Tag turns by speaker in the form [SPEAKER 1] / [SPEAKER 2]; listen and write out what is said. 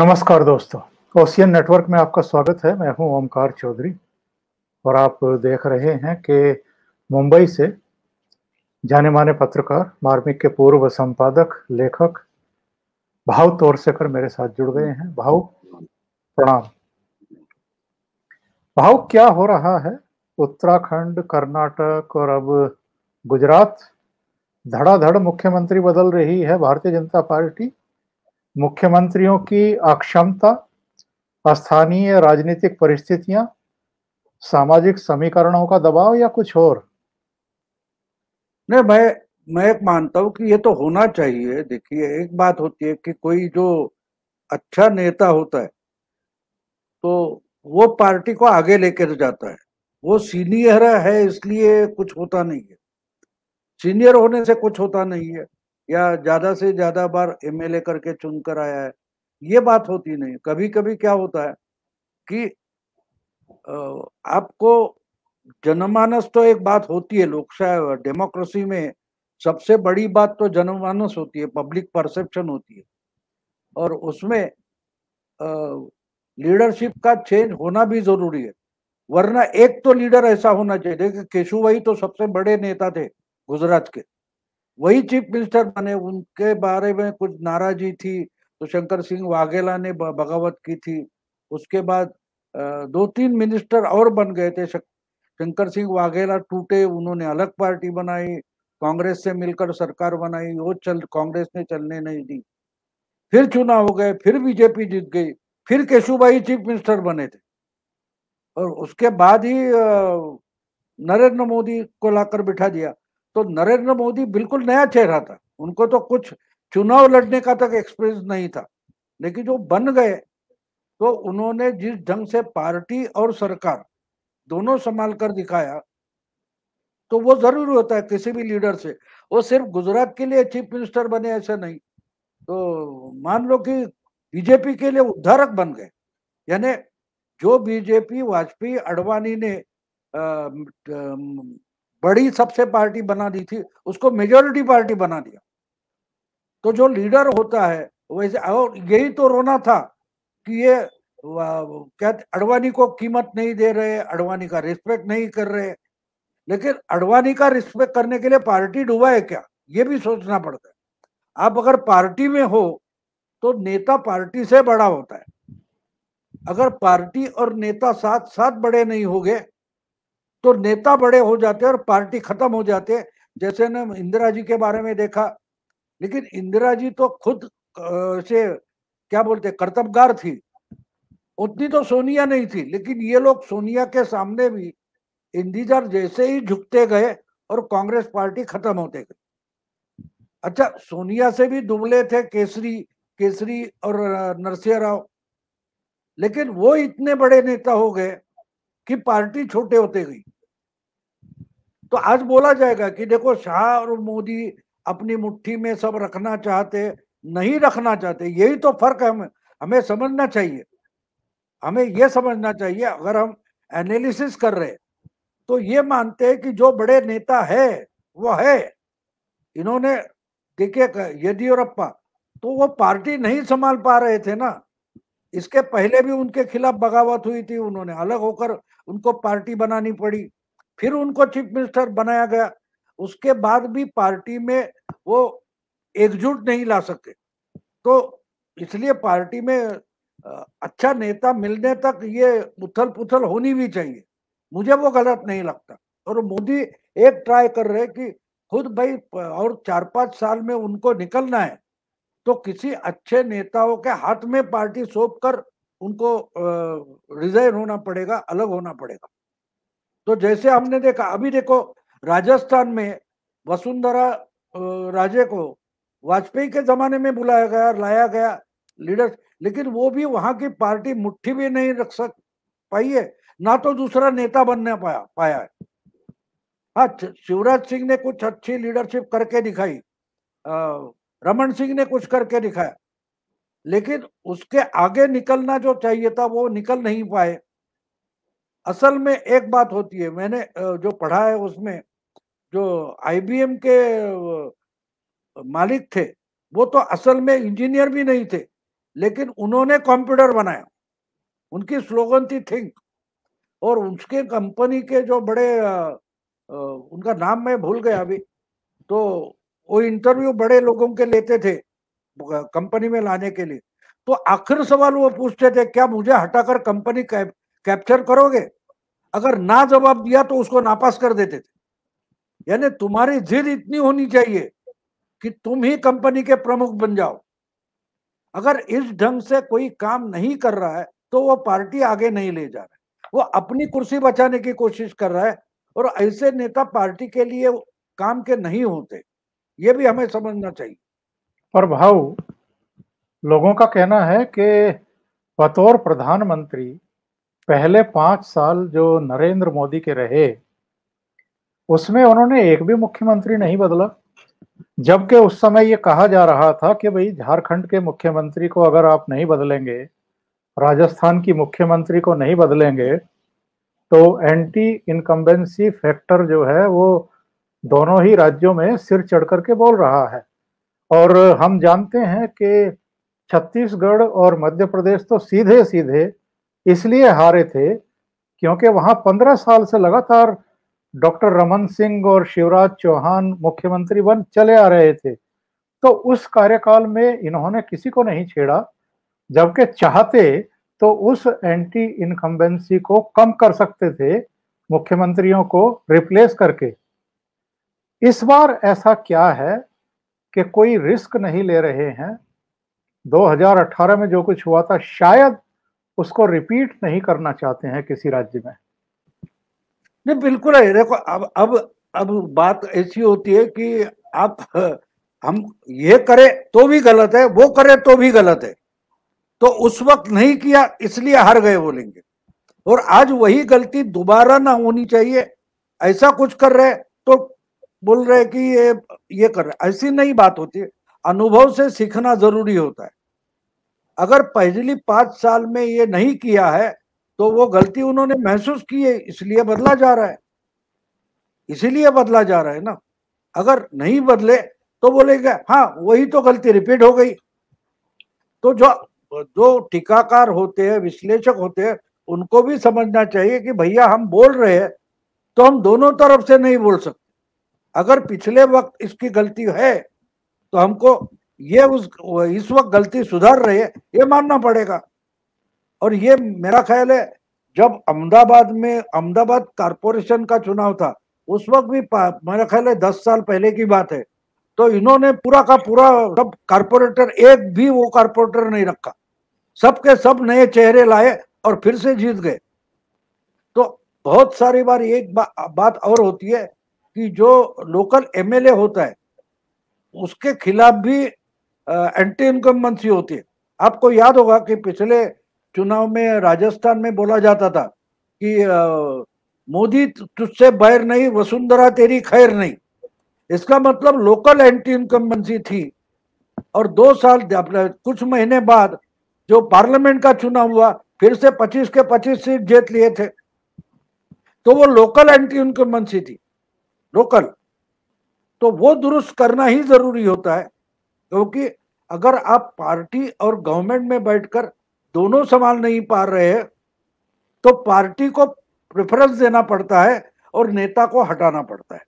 [SPEAKER 1] नमस्कार दोस्तों ocean network में आपका स्वागत है मैं हूं ओमकार चौधरी और आप देख रहे हैं कि मुंबई से जाने माने पत्रकार मार्मिक के पूर्व संपादक लेखक भाव तोरसेकर मेरे साथ जुड़ गए हैं भाव प्रणाम भाव क्या हो रहा है उत्तराखंड कर्नाटक और अब गुजरात धड़ाधड़ मुख्यमंत्री बदल रही है भारतीय जनता पार्टी मुख्यमंत्रियों की अक्षमता स्थानीय राजनीतिक परिस्थितियां सामाजिक समीकरणों का दबाव या कुछ और नहीं मैं
[SPEAKER 2] मैं एक मानता हूं कि ये तो होना चाहिए देखिए एक बात होती है कि कोई जो अच्छा नेता होता है तो वो पार्टी को आगे लेकर तो जाता है वो सीनियर है इसलिए कुछ होता नहीं है सीनियर होने से कुछ होता नहीं है या ज्यादा से ज्यादा बार एमएलए करके चुन कर आया है ये बात होती नहीं कभी कभी क्या होता है कि आपको जनमानस तो एक बात होती है लोकशाह डेमोक्रेसी में सबसे बड़ी बात तो जनमानस होती है पब्लिक परसेप्शन होती है और उसमें लीडरशिप का चेंज होना भी जरूरी है वरना एक तो लीडर ऐसा होना चाहिए देखिए केशुभा तो सबसे बड़े नेता थे गुजरात के वही चीफ मिनिस्टर बने उनके बारे में कुछ नाराजी थी तो शंकर सिंह वाघेला ने बगावत की थी उसके बाद दो तीन मिनिस्टर और बन गए थे शंकर सिंह वाघेला टूटे उन्होंने अलग पार्टी बनाई कांग्रेस से मिलकर सरकार बनाई वो चल कांग्रेस ने चलने नहीं दी फिर चुनाव हो गए फिर बीजेपी जीत गई फिर केशुभाई चीफ मिनिस्टर बने थे और उसके बाद ही नरेंद्र मोदी को लाकर बिठा दिया तो नरेंद्र मोदी बिल्कुल नया चेहरा था उनको तो कुछ चुनाव लड़ने का तक एक्सपीरियंस नहीं था लेकिन जो बन गए तो उन्होंने जिस ढंग से पार्टी और सरकार दोनों संभाल कर दिखाया तो वो जरूर होता है किसी भी लीडर से वो सिर्फ गुजरात के लिए चीफ मिनिस्टर बने ऐसे नहीं तो मान लो कि बीजेपी के लिए उद्धारक बन गए यानी जो बीजेपी वाजपेयी अडवाणी ने आ, बड़ी सबसे पार्टी बना दी थी उसको मेजोरिटी पार्टी बना दिया तो जो लीडर होता है वैसे और यही तो रोना था कि ये कहते अडवाणी को कीमत नहीं दे रहे अडवाणी का रिस्पेक्ट नहीं कर रहे लेकिन अडवाणी का रिस्पेक्ट करने के लिए पार्टी डूबा है क्या ये भी सोचना पड़ता है आप अगर पार्टी में हो तो नेता पार्टी से बड़ा होता है अगर पार्टी और नेता साथ साथ बड़े नहीं गए तो नेता बड़े हो जाते और पार्टी खत्म हो जाते जैसे ने इंदिरा जी के बारे में देखा लेकिन इंदिरा जी तो खुद से क्या बोलते कर्तबगार थी उतनी तो सोनिया नहीं थी लेकिन ये लोग सोनिया के सामने भी इंदिजर जैसे ही झुकते गए और कांग्रेस पार्टी खत्म होते गई अच्छा सोनिया से भी दुबले थे केसरी केसरी और नरसिंह राव लेकिन वो इतने बड़े नेता हो गए कि पार्टी छोटे होते गई तो आज बोला जाएगा कि देखो शाह और मोदी अपनी मुट्ठी में सब रखना चाहते नहीं रखना चाहते यही तो फर्क है हमें हमें समझना चाहिए हमें यह समझना चाहिए अगर हम एनालिसिस कर रहे तो ये मानते हैं कि जो बड़े नेता है वो है इन्होंने देखिए येदियुरप्पा तो वो पार्टी नहीं संभाल पा रहे थे ना इसके पहले भी उनके खिलाफ बगावत हुई थी उन्होंने अलग होकर उनको पार्टी बनानी पड़ी फिर उनको चीफ मिनिस्टर बनाया गया उसके बाद भी पार्टी में वो एकजुट नहीं ला सके तो इसलिए पार्टी में अच्छा नेता मिलने तक ये उथल पुथल होनी भी चाहिए मुझे वो गलत नहीं लगता और मोदी एक ट्राई कर रहे कि खुद भाई और चार पांच साल में उनको निकलना है तो किसी अच्छे नेताओं के हाथ में पार्टी सौंप कर उनको रिजाइन होना पड़ेगा अलग होना पड़ेगा तो जैसे हमने देखा अभी देखो राजस्थान में वसुंधरा राजे को वाजपेयी के जमाने में बुलाया गया लाया गया लीडर लेकिन वो भी वहां की पार्टी मुट्ठी भी नहीं रख सक पाई है ना तो दूसरा नेता बनने पाया पाया है हाँ शिवराज सिंह ने कुछ अच्छी लीडरशिप करके दिखाई रमन सिंह ने कुछ करके दिखाया लेकिन उसके आगे निकलना जो चाहिए था वो निकल नहीं पाए असल में एक बात होती है मैंने जो पढ़ा है उसमें जो आईबीएम के मालिक थे वो तो असल में इंजीनियर भी नहीं थे लेकिन उन्होंने कंप्यूटर बनाया उनकी स्लोगन थी थिंक और उसके कंपनी के जो बड़े उनका नाम मैं भूल गया अभी तो वो इंटरव्यू बड़े लोगों के लेते थे कंपनी में लाने के लिए तो आखिर सवाल वो पूछते थे क्या मुझे हटाकर कंपनी कैप, कैप्चर करोगे अगर ना जवाब दिया तो उसको नापास कर देते थे यानी तुम्हारी जिद इतनी होनी चाहिए कि तुम ही कंपनी के प्रमुख बन जाओ अगर इस ढंग से कोई काम नहीं कर रहा है तो वो पार्टी आगे नहीं ले जा रहा है वो अपनी कुर्सी बचाने की कोशिश कर रहा है और ऐसे नेता पार्टी के लिए काम के नहीं होते
[SPEAKER 1] ये भी हमें समझना चाहिए पर भाव लोगों का कहना है कि बतौर प्रधानमंत्री पहले पांच साल जो नरेंद्र मोदी के रहे उसमें उन्होंने एक भी मुख्यमंत्री नहीं बदला जबकि उस समय ये कहा जा रहा था कि भाई झारखंड के मुख्यमंत्री को अगर आप नहीं बदलेंगे राजस्थान की मुख्यमंत्री को नहीं बदलेंगे तो एंटी इनकम्बेंसी फैक्टर जो है वो दोनों ही राज्यों में सिर चढ़ करके बोल रहा है और हम जानते हैं कि छत्तीसगढ़ और मध्य प्रदेश तो सीधे सीधे इसलिए हारे थे क्योंकि वहाँ पंद्रह साल से लगातार डॉक्टर रमन सिंह और शिवराज चौहान मुख्यमंत्री बन चले आ रहे थे तो उस कार्यकाल में इन्होंने किसी को नहीं छेड़ा जबकि चाहते तो उस एंटी इनकम्बेंसी को कम कर सकते थे मुख्यमंत्रियों को रिप्लेस करके इस बार ऐसा क्या है कि कोई रिस्क नहीं ले रहे हैं 2018 में जो कुछ हुआ था शायद उसको रिपीट नहीं करना चाहते हैं किसी राज्य में
[SPEAKER 2] नहीं बिल्कुल है देखो अब अब अब बात ऐसी होती है कि आप हम ये करें तो भी गलत है वो करें तो भी गलत है तो उस वक्त नहीं किया इसलिए हार गए बोलेंगे और आज वही गलती दोबारा ना होनी चाहिए ऐसा कुछ कर रहे बोल रहे कि ये ये कर रहे ऐसी नई बात होती अनुभव से सीखना जरूरी होता है अगर पहली पांच साल में ये नहीं किया है तो वो गलती उन्होंने महसूस की है इसलिए बदला जा रहा है इसीलिए बदला जा रहा है ना अगर नहीं बदले तो बोलेगा हाँ वही तो गलती रिपीट हो गई तो जो जो टीकाकार होते हैं विश्लेषक होते हैं उनको भी समझना चाहिए कि भैया हम बोल रहे हैं तो हम दोनों तरफ से नहीं बोल सकते अगर पिछले वक्त इसकी गलती है तो हमको ये उस इस वक्त गलती सुधार रही है ये मानना पड़ेगा और ये मेरा ख्याल है जब अहमदाबाद में अहमदाबाद कारपोरेशन का चुनाव था उस वक्त भी मेरा ख्याल है दस साल पहले की बात है तो इन्होंने पूरा का पूरा सब कारपोरेटर एक भी वो कारपोरेटर नहीं रखा सबके सब नए चेहरे लाए और फिर से जीत गए तो बहुत सारी बार एक बा, बात और होती है कि जो लोकल एमएलए होता है उसके खिलाफ भी एंटी मंत्री होती है आपको याद होगा कि पिछले चुनाव में राजस्थान में बोला जाता था कि मोदी तुझसे बैर नहीं वसुंधरा तेरी खैर नहीं इसका मतलब लोकल एंटी मंत्री थी और दो साल कुछ महीने बाद जो पार्लियामेंट का चुनाव हुआ फिर से 25 के 25 सीट जीत लिए थे तो वो लोकल एंटी मंत्री थी लोकल तो वो दुरुस्त करना ही जरूरी होता है क्योंकि अगर आप पार्टी और गवर्नमेंट में बैठकर दोनों संभाल नहीं पा रहे हैं तो पार्टी को प्रेफरेंस देना पड़ता है और नेता को हटाना पड़ता है